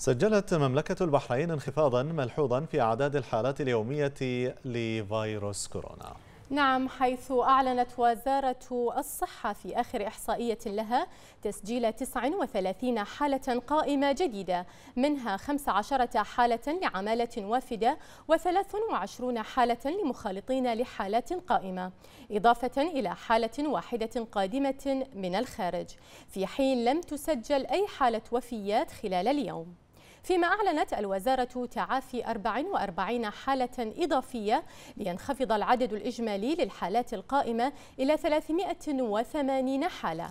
سجلت مملكة البحرين انخفاضا ملحوظا في أعداد الحالات اليومية لفيروس كورونا نعم حيث أعلنت وزارة الصحة في آخر إحصائية لها تسجيل 39 حالة قائمة جديدة منها 15 حالة لعمالة وافدة و23 حالة لمخالطين لحالات قائمة إضافة إلى حالة واحدة قادمة من الخارج في حين لم تسجل أي حالة وفيات خلال اليوم فيما أعلنت الوزارة تعافي 44 حالة إضافية لينخفض العدد الإجمالي للحالات القائمة إلى 380 حالة